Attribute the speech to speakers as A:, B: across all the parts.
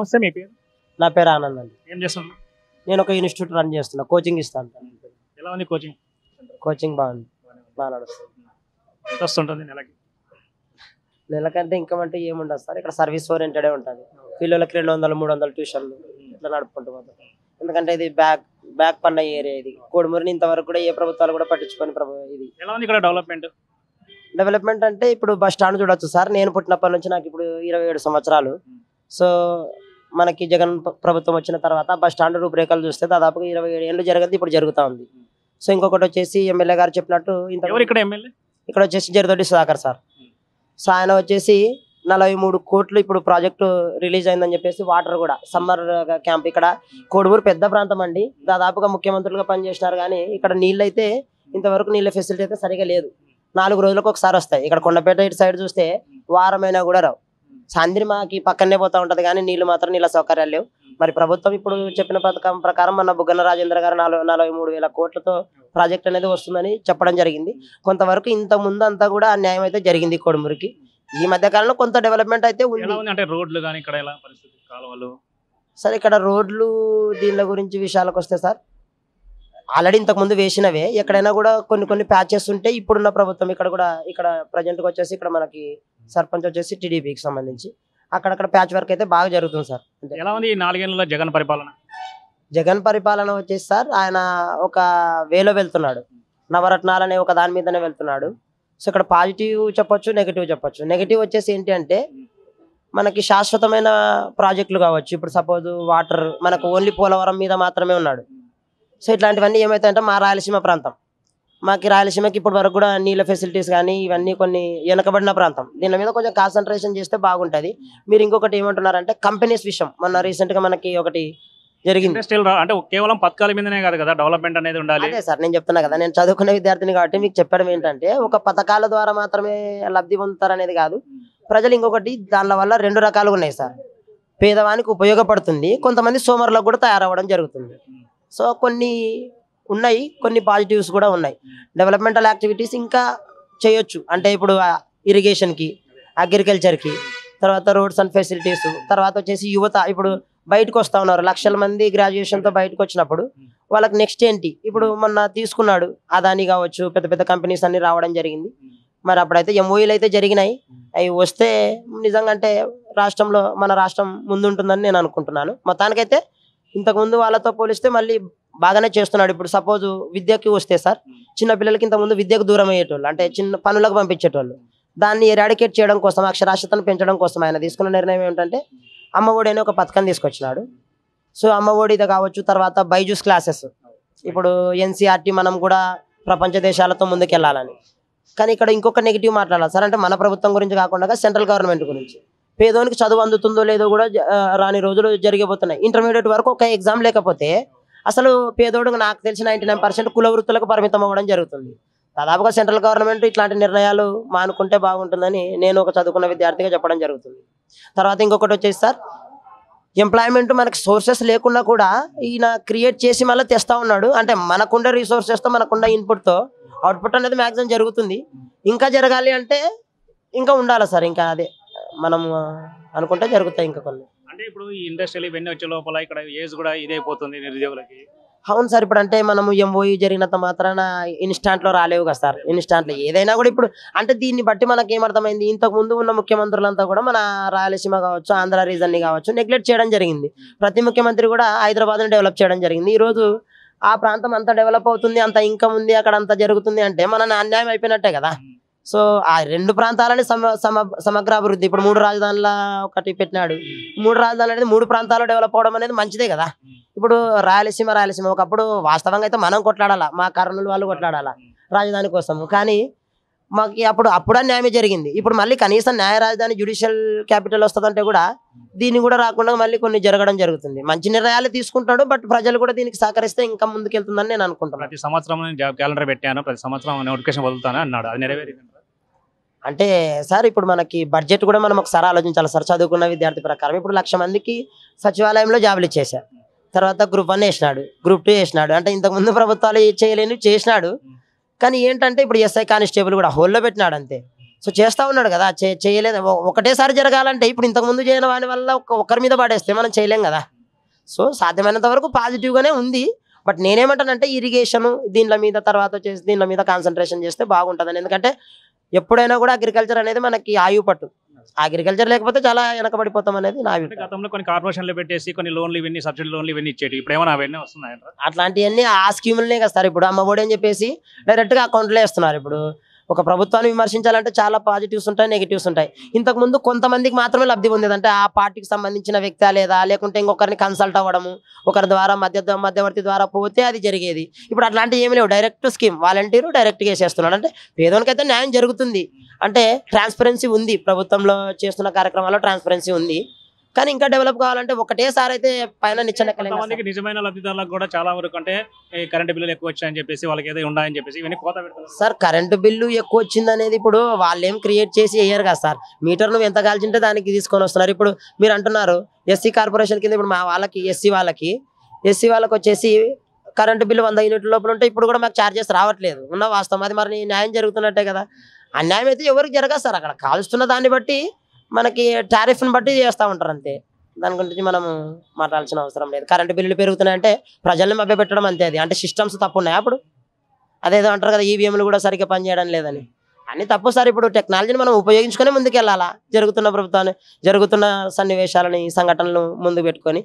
A: నమస్తే మీ పేరు నా పేరు ఆనంద్ అండి ఏం చేస్తున్నా నేను ఒక ఇన్స్టిట్యూట్ రన్ చేస్తున్నా కోచింగ్ ఇస్తాను ఎలా ఉంది కోచింగ్ కోచింగ్ బాగుంది బాగా నడుస్తుంది నెలకి నెలకంటే ఇంకా అంటే ఏముండదు సార్ ఇక్కడ సర్వీస్ ఓరియంటెడే ఉంటుంది పిల్లలకి రెండు వందలు మూడు వందలు ట్యూషన్లు ఇట్లా నడుపుకుంటూ పోతాం ఎందుకంటే ఇది బ్యాక్ బ్యాక్ పన్న ఏరియా ఇది కోడిమూరిని ఇంతవరకు కూడా ఏ ప్రభుత్వాలు కూడా పట్టించుకొని ఇది ఎలా ఉంది ఇక్కడ డెవలప్మెంట్ డెవలప్మెంట్ అంటే ఇప్పుడు బస్ స్టాండ్ చూడొచ్చు సార్ నేను పుట్టినప్పటి నుంచి నాకు ఇప్పుడు ఇరవై ఏడు సంవత్సరాలు సో మనకి జగన్ ప్రభుత్వం వచ్చిన తర్వాత బస్ స్టాండ్ రూపురేఖలు చూస్తే దాదాపుగా ఇరవై ఏడు ఏళ్ళు జరిగింది ఇప్పుడు జరుగుతూ ఉంది సో ఇంకొకటి వచ్చేసి ఎమ్మెల్యే గారు చెప్పినట్టు ఇంత ఇక్కడ వచ్చేసి జరదొడ్డి సుధాకర్ సార్ సో ఆయన వచ్చేసి నలభై మూడు కోట్లు ఇప్పుడు ప్రాజెక్టు రిలీజ్ అయిందని చెప్పేసి వాటర్ కూడా సమ్మర్ క్యాంప్ ఇక్కడ కోడుమూరు పెద్ద ప్రాంతం అండి దాదాపుగా ముఖ్యమంత్రులుగా పనిచేసినారు కానీ ఇక్కడ నీళ్ళు అయితే ఇంతవరకు నీళ్ళ ఫెసిలిటీ అయితే సరిగా లేదు నాలుగు రోజులకు ఒకసారి వస్తాయి ఇక్కడ కొండపేట ఇటు సైడ్ చూస్తే వారమైనా కూడా రావు సాంద్రి పక్కనే పోతా ఉంటది కానీ నీళ్లు మాత్రం నీళ్ళ సౌకర్యాలు లేవు మరి ప్రభుత్వం ఇప్పుడు చెప్పిన పథకం ప్రకారం మన బుగ్గన రాజేంద్ర గారు నాలుగు నలభై మూడు వేల కోట్లతో ప్రాజెక్ట్ అనేది వస్తుందని చెప్పడం జరిగింది కొంతవరకు ఇంత ముందు అంతా కూడా అన్యాయం అయితే జరిగింది కొడుమురికి ఈ మధ్య కాలంలో కొంత డెవలప్మెంట్ అయితే ఉంది
B: రోడ్లు కానీ ఇక్కడ ఎలా పరిస్థితి
A: సార్ ఇక్కడ రోడ్లు దీని గురించి విషయాలకు వస్తే సార్ ఆల్రెడీ ఇంతకుముందు వేసినవే ఎక్కడైనా కూడా కొన్ని కొన్ని ప్యాచెస్ ఉంటే ఇప్పుడున్న ప్రభుత్వం ఇక్కడ కూడా ఇక్కడ ప్రజెంట్కి వచ్చేసి ఇక్కడ మనకి సర్పంచ్ వచ్చేసి టీడీపీకి సంబంధించి అక్కడక్కడ ప్యాచ్ వర్క్ అయితే బాగా జరుగుతుంది సార్
B: ఎలా ఉంది ఈ జగన్
A: పరిపాలన జగన్ పరిపాలన వచ్చేసి సార్ ఆయన ఒక వేలో వెళ్తున్నాడు నవరత్నాలు అనే ఒక దాని మీదనే వెళ్తున్నాడు సో ఇక్కడ పాజిటివ్ చెప్పొచ్చు నెగిటివ్ చెప్పొచ్చు నెగిటివ్ వచ్చేసి ఏంటి అంటే మనకి శాశ్వతమైన ప్రాజెక్టులు కావచ్చు ఇప్పుడు సపోజ్ వాటర్ మనకు ఓన్లీ పోలవరం మీద మాత్రమే ఉన్నాడు సో ఇట్లాంటివన్నీ ఏమవుతాయంటే మా రాయలసీమ ప్రాంతం మాకు రాయలసీమకి ఇప్పటి వరకు కూడా నీళ్ళ ఫెసిలిటీస్ కానీ ఇవన్నీ కొన్ని వెనకబడిన ప్రాంతం దీని మీద కొంచెం కాన్సన్ట్రేషన్ చేస్తే బాగుంటుంది మీరు ఇంకొకటి ఏమంటున్నారంటే కంపెనీస్ విషయం మొన్న రీసెంట్గా మనకి ఒకటి జరిగింది అంటే కేవలం పథకాల మీదనే కాదు కదా డెవలప్మెంట్ అనేది ఉండాలి అదే సార్ నేను చెప్తున్నా కదా నేను చదువుకునే విద్యార్థిని కాబట్టి మీకు చెప్పడం ఏంటంటే ఒక పథకాల ద్వారా మాత్రమే లబ్ధి పొందుతారనేది కాదు ప్రజలు ఇంకొకటి దాని వల్ల రెండు రకాలు ఉన్నాయి సార్ పేదవానికి ఉపయోగపడుతుంది కొంతమంది సోమరులకు కూడా తయారవ్వడం జరుగుతుంది సో కొన్ని ఉన్నాయి కొన్ని పాజిటివ్స్ కూడా ఉన్నాయి డెవలప్మెంటల్ యాక్టివిటీస్ ఇంకా చేయొచ్చు అంటే ఇప్పుడు ఇరిగేషన్కి అగ్రికల్చర్కి తర్వాత రోడ్స్ అండ్ ఫెసిలిటీస్ తర్వాత వచ్చేసి యువత ఇప్పుడు బయటకు వస్తూ ఉన్నారు లక్షల మంది గ్రాడ్యుయేషన్తో బయటకు వచ్చినప్పుడు వాళ్ళకి నెక్స్ట్ ఏంటి ఇప్పుడు మొన్న తీసుకున్నాడు అదాని కావచ్చు పెద్ద పెద్ద కంపెనీస్ అన్ని రావడం జరిగింది మరి అప్పుడైతే ఎంఓఈలు e అయితే జరిగినాయి అవి వస్తే నిజంగా అంటే రాష్ట్రంలో మన రాష్ట్రం ముందుంటుందని నేను అనుకుంటున్నాను మొత్తానికైతే ఇంతకుముందు వాళ్ళతో పోలిస్తే మళ్ళీ బాగానే చేస్తున్నాడు ఇప్పుడు సపోజ్ విద్యకి వస్తే సార్ చిన్న పిల్లలకి ఇంతకుముందు విద్యకు దూరం అయ్యేటోళ్ళు అంటే చిన్న పనులకు పంపించేటోళ్ళు దాన్ని ఎరాడికేట్ చేయడం కోసం అక్షరాస్యతను పెంచడం కోసం ఆయన తీసుకున్న నిర్ణయం అమ్మ అమ్మఒడి అనే ఒక పథకం తీసుకొచ్చినాడు సో అమ్మఒడి ఇది కావచ్చు తర్వాత బైజూస్ క్లాసెస్ ఇప్పుడు ఎన్సీఆర్టీ మనం కూడా ప్రపంచ దేశాలతో ముందుకెళ్లాలని కానీ ఇక్కడ ఇంకొక నెగిటివ్ మాట్లాడాలి సార్ అంటే మన ప్రభుత్వం గురించి కాకుండా సెంట్రల్ గవర్నమెంట్ గురించి పేదోనికి చదువు అందుతుందో లేదో కూడా రాని రోజులు జరిగిపోతున్నాయి ఇంటర్మీడియట్ వరకు ఒక ఎగ్జామ్ లేకపోతే అసలు పేదోడు నాకు తెలిసి నైంటీ నైన్ పర్సెంట్ కుల వృత్తులకు పరిమితం అవ్వడం జరుగుతుంది దాదాపుగా సెంట్రల్ గవర్నమెంట్ ఇట్లాంటి నిర్ణయాలు మానుకుంటే బాగుంటుందని నేను ఒక చదువుకున్న విద్యార్థిగా చెప్పడం జరుగుతుంది తర్వాత ఇంకొకటి వచ్చేసి సార్ ఎంప్లాయ్మెంట్ మనకి సోర్సెస్ లేకుండా కూడా ఈయన క్రియేట్ చేసి మళ్ళీ తెస్తూ ఉన్నాడు అంటే మనకుండే రీసోర్సెస్తో మనకుండే ఇన్పుట్తో అవుట్పుట్ అనేది మ్యాక్సిమం జరుగుతుంది ఇంకా జరగాలి అంటే ఇంకా ఉండాలి సార్ ఇంకా అదే మనం అనుకుంటే జరుగుతాయి ఇంకా కొన్ని
B: అంటే ఇప్పుడు ఈ ఇండస్ట్రీలు ఇవన్నీ వచ్చే లోపల ఇక్కడ ఏజ్ కూడా ఇదైపోతుంది నిరుద్యోగులకి
A: అవును సార్ ఇప్పుడు అంటే మనము ఎంఓఈ జరిగినంత మాత్రాన ఇన్స్టాంట్లో రాలేవు కదా సార్ ఇన్స్టాంట్లో ఏదైనా కూడా ఇప్పుడు అంటే దీన్ని బట్టి మనకి ఏమర్థమైంది ఇంతకు ముందు ఉన్న ముఖ్యమంత్రులంతా కూడా మన రాయలసీమ కావచ్చు ఆంధ్ర రీజన్ని కావచ్చు నెగ్లెక్ట్ చేయడం జరిగింది ప్రతి ముఖ్యమంత్రి కూడా హైదరాబాద్ని డెవలప్ చేయడం జరిగింది ఈరోజు ఆ ప్రాంతం అంత డెవలప్ అవుతుంది అంత ఇంకా ఉంది అక్కడ అంత జరుగుతుంది అంటే మన అన్యాయం అయిపోయినట్టే కదా సో ఆ రెండు ప్రాంతాలని సమ సమ అభివృద్ధి ఇప్పుడు మూడు రాజధానుల ఒకటి పెట్టినాడు మూడు రాజధానులు అనేది మూడు ప్రాంతాలు డెవలప్ అవడం అనేది మంచిదే కదా ఇప్పుడు రాయలసీమ రాయలసీమ ఒకప్పుడు వాస్తవంగా అయితే మనం కొట్లాడాలా మా కర్నూలు వాళ్ళు కొట్లాడాలా రాజధాని కోసం కానీ మాకు అప్పుడు అప్పుడే న్యాయమే జరిగింది ఇప్పుడు మళ్ళీ కనీసం న్యాయ రాజధాని జ్యుడిషియల్ క్యాపిటల్ వస్తుందంటే కూడా దీన్ని కూడా రాకుండా మళ్ళీ కొన్ని జరగడం జరుగుతుంది మంచి నిర్ణయాలు తీసుకుంటాడు బట్ ప్రజలు కూడా దీనికి సహకరిస్తే ఇంకా ముందుకెళ్తుందని నేను అనుకుంటున్నాను
B: ప్రతి సంవత్సరం క్యాలెండర్ పెట్టాను ప్రతి సంవత్సరం నోటిఫికేషన్ వదులుతాను అన్నాడు అది
A: అంటే సార్ ఇప్పుడు మనకి బడ్జెట్ కూడా మనం ఒకసారి ఆలోచించాలి సార్ చదువుకున్న విద్యార్థి ప్రకారం ఇప్పుడు లక్ష మందికి సచివాలయంలో జాబులు ఇచ్చేసారు తర్వాత గ్రూప్ వన్ వేసినాడు గ్రూప్ టూ వేసినాడు అంటే ఇంతకుముందు ప్రభుత్వాలు చేయలేని చేసినాడు కానీ ఏంటంటే ఇప్పుడు ఎస్ఐ కానిస్టేబుల్ కూడా హోల్లో పెట్టినాడు అంతే సో చేస్తూ ఉన్నాడు కదా చే చేయలేదు ఒకటేసారి జరగాలంటే ఇప్పుడు ఇంతకుముందు చేయని వాని వల్ల ఒకరి మీద పడేస్తే మనం చేయలేం కదా సో సాధ్యమైనంత వరకు పాజిటివ్గానే ఉంది బట్ నేనేమంటానంటే ఇరిగేషన్ దీనిల మీద తర్వాత వచ్చేసి దీనిల మీద కాన్సన్ట్రేషన్ చేస్తే బాగుంటుందని ఎందుకంటే ఎప్పుడైనా కూడా అగ్రికల్చర్ అనేది మనకి ఆయు పట్టు అగ్రికల్చర్ లేకపోతే చాలా వెనకబడిపోతాం అనేది నా
B: గతంలో కొన్ని కార్పొరేషన్లు పెట్టేసి కొన్ని లోన్లు ఇవన్నీ సబ్సిడీ లోన్లు ఇవన్నీ ఇచ్చేటి ఇప్పుడు ఏమైనా అవన్నీ వస్తున్నాయి
A: అట్లాంటివన్నీ ఆ స్కీములనే కదా సార్ ఇప్పుడు అమ్మఒడి అని చెప్పేసి డైరెక్ట్గా అకౌంట్లో వేస్తున్నారు ఇప్పుడు ఒక ప్రభుత్వాన్ని విమర్శించాలంటే చాలా పాజిటివ్స్ ఉంటాయి నెగిటివ్స్ ఉంటాయి ఇంతకుముందు కొంతమందికి మాత్రమే లబ్ధి పొందేది అంటే ఆ పార్టీకి సంబంధించిన వ్యక్తి లేదా లేకుంటే ఇంకొకరిని కన్సల్ట్ అవ్వడము ఒకరి ద్వారా మధ్య మధ్యవర్తి ద్వారా పోతే అది జరిగేది ఇప్పుడు అట్లాంటివి ఏమి లేవు డైరెక్ట్ స్కీమ్ వాలంటీరు డైరెక్ట్గా చేస్తున్నాడు అంటే పేదోనికైతే న్యాయం జరుగుతుంది అంటే ట్రాన్స్పరెన్సీ ఉంది ప్రభుత్వంలో చేస్తున్న కార్యక్రమాల్లో ట్రాన్స్పరెన్సీ ఉంది కానీ ఇంకా డెవలప్ కావాలంటే ఒకటేసారి అయితే పైన నిచ్చెనెక్కలేదు
B: నిజమైన లబ్ధిదారులకు కూడా చాలా వరకు అంటే కరెంట్ బిల్లు ఎక్కువ వచ్చాయని చెప్పేసి వాళ్ళకి ఏదో ఉన్నాయని చెప్పేసి ఇవన్నీ
A: కోత సార్ కరెంటు బిల్లు ఎక్కువ వచ్చింది అనేది ఇప్పుడు వాళ్ళు ఏం క్రియేట్ చేసి వేయరు కదా సార్ మీటర్ నువ్వు ఎంత కాల్చింటే దానికి తీసుకొని వస్తున్నారు ఇప్పుడు మీరు అంటున్నారు ఎస్సీ కార్పొరేషన్ కింద ఇప్పుడు మా వాళ్ళకి ఎస్సీ వాళ్ళకి ఎస్సీ వాళ్ళకి వచ్చేసి కరెంటు బిల్లు వంద యూనిట్ల లోపల ఉంటే ఇప్పుడు కూడా మాకు ఛార్జెస్ రావట్లేదు ఉన్న వాస్తవం అది మరి న్యాయం జరుగుతున్నట్టే కదా అన్యాయం అయితే ఎవరికి జరగదు సార్ అక్కడ కాలుస్తున్న దాన్ని బట్టి మనకి టారిఫ్ని బట్టి చేస్తూ ఉంటారు అంతే దాని గురించి మనం మాట్లాడాల్సిన అవసరం లేదు కరెంటు బిల్లులు పెరుగుతున్నాయంటే ప్రజల్ని మభ్య పెట్టడం అంతే అది అంటే సిస్టమ్స్ తప్పు ఉన్నాయి అప్పుడు అదేదో అంటారు కదా ఈవీఎంలు కూడా సరిగ్గా పనిచేయడం లేదని అన్ని తప్పు సార్ ఇప్పుడు టెక్నాలజీని మనం ఉపయోగించుకొని ముందుకెళ్ళాలా జరుగుతున్న ప్రభుత్వాన్ని జరుగుతున్న సన్నివేశాలని సంఘటనలు ముందు పెట్టుకొని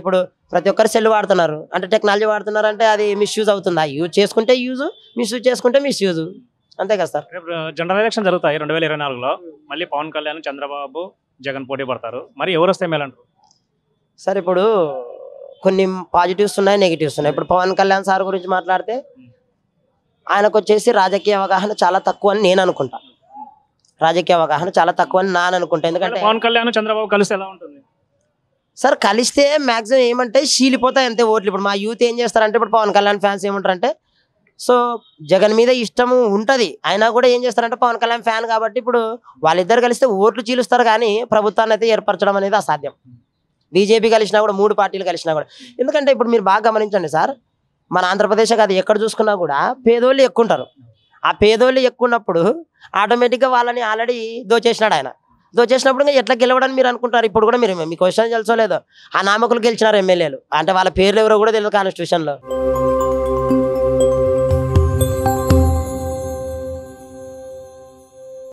A: ఇప్పుడు ప్రతి ఒక్కరు సెల్ వాడుతున్నారు అంటే టెక్నాలజీ వాడుతున్నారు అంటే అది మిస్యూజ్ అవుతుంది ఆ యూజ్ చేసుకుంటే యూజ్ మిస్యూజ్ చేసుకుంటే మిస్యూజ్ అంతే కదా సార్
B: జనరల్ ఎలక్షన్ జరుగుతాయి రెండు వేల ఇరవై నాలుగులో మళ్ళీ పవన్ కళ్యాణ్ చంద్రబాబు జగన్ పోటీ పడతారు మరి ఎవరు వస్తే మేలంటారు
A: సార్ ఇప్పుడు కొన్ని పాజిటివ్స్ ఉన్నాయి నెగిటివ్స్ ఉన్నాయి ఇప్పుడు పవన్ కళ్యాణ్ సార్ గురించి మాట్లాడితే ఆయనకు వచ్చేసి రాజకీయ అవగాహన చాలా తక్కువ అని నేను అనుకుంటా రాజకీయ అవగాహన చాలా తక్కువ అని నాన్న అనుకుంటా ఎందుకంటే పవన్ కళ్యాణ్ చంద్రబాబు కలిసి ఎలా ఉంటుంది సార్ కలిస్తే మాక్సిమం ఏమంటే చీలిపోతాయి అంతే ఓట్లు ఇప్పుడు మా యూత్ ఏం చేస్తారంటే ఇప్పుడు పవన్ కళ్యాణ్ ఫ్యాన్స్ ఏమంటారంటే సో జగన్ మీద ఇష్టం ఉంటుంది అయినా కూడా ఏం చేస్తారంటే పవన్ కళ్యాణ్ ఫ్యాన్ కాబట్టి ఇప్పుడు వాళ్ళిద్దరు కలిస్తే ఓట్లు చీలుస్తారు కానీ ప్రభుత్వాన్ని అయితే ఏర్పరచడం అనేది అసాధ్యం బీజేపీ కలిసినా కూడా మూడు పార్టీలు కలిసినా కూడా ఎందుకంటే ఇప్పుడు మీరు బాగా గమనించండి సార్ మన ఆంధ్రప్రదేశ్ అది ఎక్కడ చూసుకున్నా కూడా పేదోళ్ళు ఎక్కువ ఉంటారు ఆ పేదోళ్ళు ఎక్కువ ఉన్నప్పుడు ఆటోమేటిక్గా వాళ్ళని ఆల్రెడీ దోచేసినాడు ఆయన దోచేసినప్పుడు ఇంకా ఎట్లా గెలవడానికి మీరు అనుకుంటారు ఇప్పుడు కూడా మీరు మీ క్వశ్చన్ తెలుసో లేదో ఆ నామకులు గెలిచినారు ఎమ్మెల్యేలు అంటే వాళ్ళ పేర్లు ఎవరో కూడా తెలియదు కాన్స్టిట్యూషన్లో